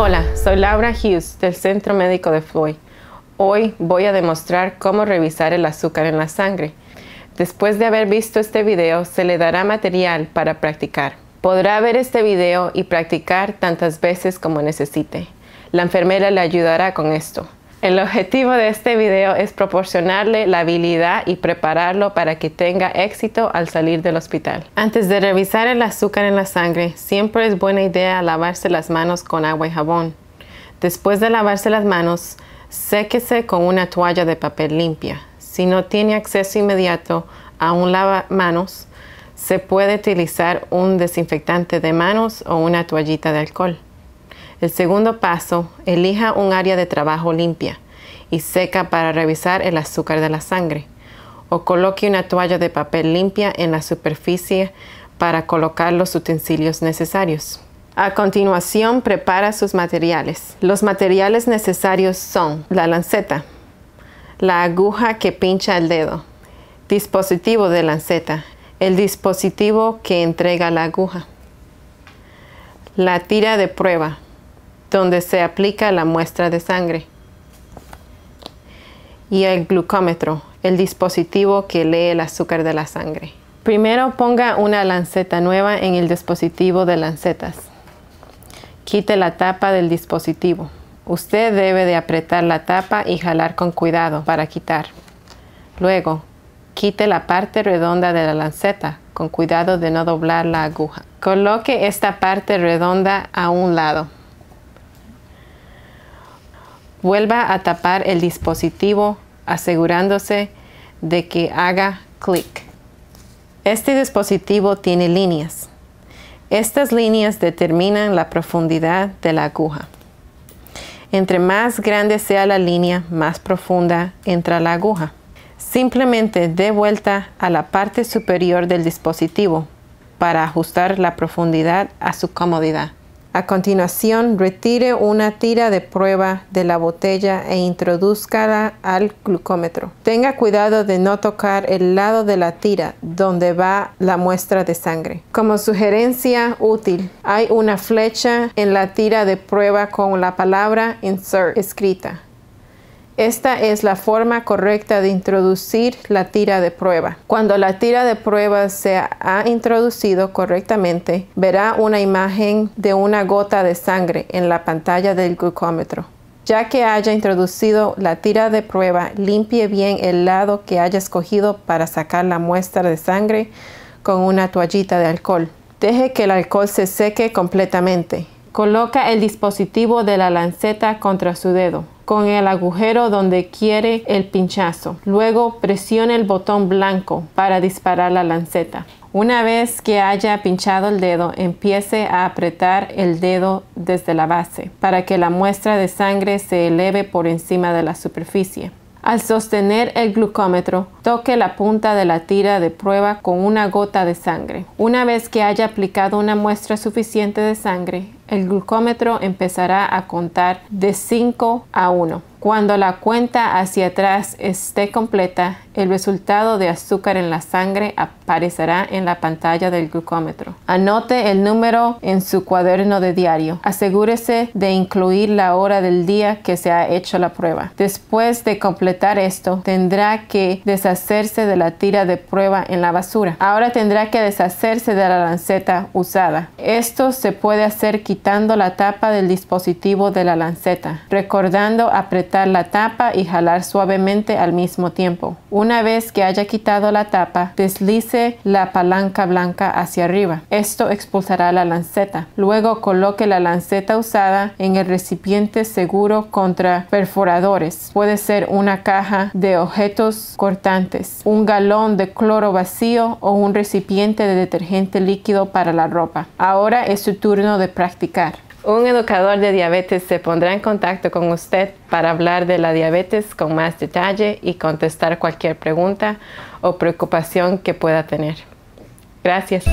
Hola, soy Laura Hughes del Centro Médico de Floyd. Hoy voy a demostrar cómo revisar el azúcar en la sangre. Después de haber visto este video, se le dará material para practicar. Podrá ver este video y practicar tantas veces como necesite. La enfermera le ayudará con esto. El objetivo de este video es proporcionarle la habilidad y prepararlo para que tenga éxito al salir del hospital. Antes de revisar el azúcar en la sangre, siempre es buena idea lavarse las manos con agua y jabón. Después de lavarse las manos, séquese con una toalla de papel limpia. Si no tiene acceso inmediato a un lavamanos, se puede utilizar un desinfectante de manos o una toallita de alcohol. El segundo paso, elija un área de trabajo limpia y seca para revisar el azúcar de la sangre o coloque una toalla de papel limpia en la superficie para colocar los utensilios necesarios. A continuación, prepara sus materiales. Los materiales necesarios son la lanceta, la aguja que pincha el dedo, dispositivo de lanceta, el dispositivo que entrega la aguja, la tira de prueba, donde se aplica la muestra de sangre y el glucómetro, el dispositivo que lee el azúcar de la sangre. Primero ponga una lanceta nueva en el dispositivo de lancetas. Quite la tapa del dispositivo. Usted debe de apretar la tapa y jalar con cuidado para quitar. Luego, quite la parte redonda de la lanceta con cuidado de no doblar la aguja. Coloque esta parte redonda a un lado. Vuelva a tapar el dispositivo asegurándose de que haga clic. Este dispositivo tiene líneas. Estas líneas determinan la profundidad de la aguja. Entre más grande sea la línea, más profunda entra la aguja. Simplemente dé vuelta a la parte superior del dispositivo para ajustar la profundidad a su comodidad. A continuación, retire una tira de prueba de la botella e introduzcala al glucómetro. Tenga cuidado de no tocar el lado de la tira donde va la muestra de sangre. Como sugerencia útil, hay una flecha en la tira de prueba con la palabra insert escrita. Esta es la forma correcta de introducir la tira de prueba. Cuando la tira de prueba se ha introducido correctamente, verá una imagen de una gota de sangre en la pantalla del glucómetro. Ya que haya introducido la tira de prueba, limpie bien el lado que haya escogido para sacar la muestra de sangre con una toallita de alcohol. Deje que el alcohol se seque completamente. Coloca el dispositivo de la lanceta contra su dedo con el agujero donde quiere el pinchazo. Luego presione el botón blanco para disparar la lanceta. Una vez que haya pinchado el dedo, empiece a apretar el dedo desde la base para que la muestra de sangre se eleve por encima de la superficie. Al sostener el glucómetro, toque la punta de la tira de prueba con una gota de sangre. Una vez que haya aplicado una muestra suficiente de sangre, el glucómetro empezará a contar de 5 a 1. Cuando la cuenta hacia atrás esté completa, el resultado de azúcar en la sangre aparecerá en la pantalla del glucómetro. Anote el número en su cuaderno de diario. Asegúrese de incluir la hora del día que se ha hecho la prueba. Después de completar esto, tendrá que deshacerse de la tira de prueba en la basura. Ahora tendrá que deshacerse de la lanceta usada. Esto se puede hacer quitando la tapa del dispositivo de la lanceta, recordando apretar la tapa y jalar suavemente al mismo tiempo. Una vez que haya quitado la tapa, deslice la palanca blanca hacia arriba. Esto expulsará la lanceta. Luego coloque la lanceta usada en el recipiente seguro contra perforadores. Puede ser una caja de objetos cortantes, un galón de cloro vacío o un recipiente de detergente líquido para la ropa. Ahora es su turno de practicar un educador de diabetes se pondrá en contacto con usted para hablar de la diabetes con más detalle y contestar cualquier pregunta o preocupación que pueda tener. Gracias.